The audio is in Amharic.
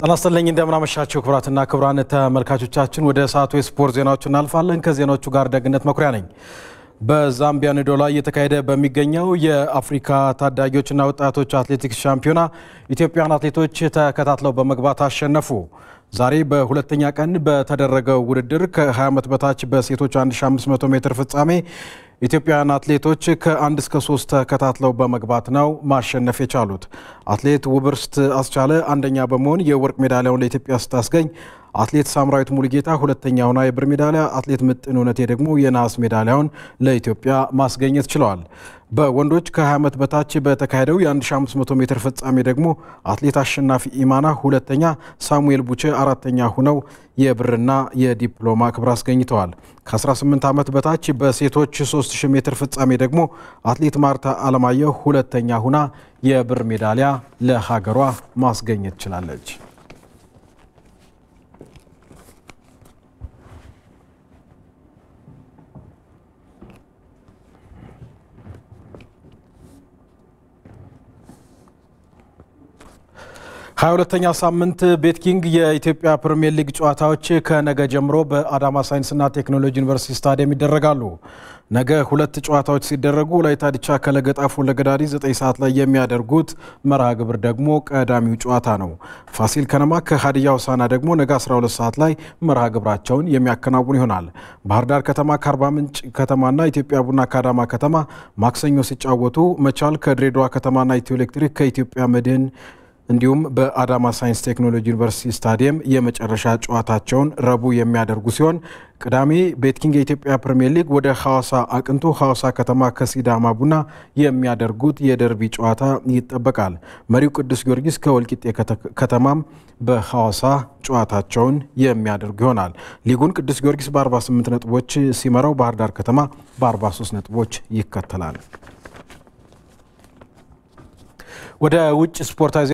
ጤና ይስጥልኝ እንደምናመሻችሁ ክቡራትና ክቡራን ተመልካቾቻችን፣ ወደ ሰዓቱ የስፖርት ዜናዎች እናልፋለን። ከዜናዎቹ ጋር ደግነት መኩሪያ ነኝ። በዛምቢያ ኒዶ ላይ እየተካሄደ በሚገኘው የአፍሪካ ታዳጊዎችና ወጣቶች አትሌቲክስ ሻምፒዮና ኢትዮጵያን አትሌቶች ተከታትለው በመግባት አሸነፉ። ዛሬ በሁለተኛ ቀን በተደረገው ውድድር ከ20 ዓመት በታች በሴቶች 1500 ሜትር ፍጻሜ ኢትዮጵያውያን አትሌቶች ከአንድ እስከ ሶስት ተከታትለው በመግባት ነው ማሸነፍ የቻሉት። አትሌት ውብርስት አስቻለ አንደኛ በመሆን የወርቅ ሜዳሊያውን ለኢትዮጵያ ስታስገኝ አትሌት ሳምራዊት ሙሉጌታ ሁለተኛ ሆና የብር ሜዳሊያ፣ አትሌት ምጥን እውነቴ ደግሞ የነሐስ ሜዳሊያውን ለኢትዮጵያ ማስገኘት ችለዋል። በወንዶች ከ20 ዓመት በታች በተካሄደው የ1500 ሜትር ፍጻሜ ደግሞ አትሌት አሸናፊ ኢማና ሁለተኛ፣ ሳሙኤል ቡቼ አራተኛ ሆነው የብርና የዲፕሎማ ክብር አስገኝተዋል። ከ18 ዓመት በታች በሴቶች 3000 ሜትር ፍጻሜ ደግሞ አትሌት ማርታ አለማየሁ ሁለተኛ ሁና የብር ሜዳሊያ ለሀገሯ ማስገኘት ችላለች። ሀያ ሁለተኛ ሳምንት ቤትኪንግ የኢትዮጵያ ፕሪምየር ሊግ ጨዋታዎች ከነገ ጀምሮ በአዳማ ሳይንስና ቴክኖሎጂ ዩኒቨርሲቲ ስታዲየም ይደረጋሉ። ነገ ሁለት ጨዋታዎች ሲደረጉ ወላይታ ዲቻ ከለገጣፎ ለገዳዲ 9 ሰዓት ላይ የሚያደርጉት መርሃ ግብር ደግሞ ቀዳሚው ጨዋታ ነው። ፋሲል ከነማ ከሀዲያ ሆሳዕና ደግሞ ነገ 12 ሰዓት ላይ መርሃ ግብራቸውን የሚያከናውኑ ይሆናል። ባህር ዳር ከተማ ከአርባ ምንጭ ከተማና ኢትዮጵያ ቡና ከአዳማ ከተማ ማክሰኞ ሲጫወቱ፣ መቻል ከድሬዳዋ ከተማና ኢትዮ ኤሌክትሪክ ከኢትዮጵያ መድህን እንዲሁም በአዳማ ሳይንስ ቴክኖሎጂ ዩኒቨርሲቲ ስታዲየም የመጨረሻ ጨዋታቸውን ረቡዕ የሚያደርጉ ሲሆን ቅዳሜ ቤትኪንግ የኢትዮጵያ ፕሪምየር ሊግ ወደ ሐዋሳ አቅንቶ ሐዋሳ ከተማ ከሲዳማ ቡና የሚያደርጉት የደርቢ ጨዋታ ይጠበቃል። መሪው ቅዱስ ጊዮርጊስ ከወልቂጤ ከተማም በሐዋሳ ጨዋታቸውን የሚያደርጉ ይሆናል። ሊጉን ቅዱስ ጊዮርጊስ በ48 ነጥቦች ሲመራው፣ ባህር ዳር ከተማ በ43 ነጥቦች ይከተላል። ወደ ውጭ ስፖርታዊ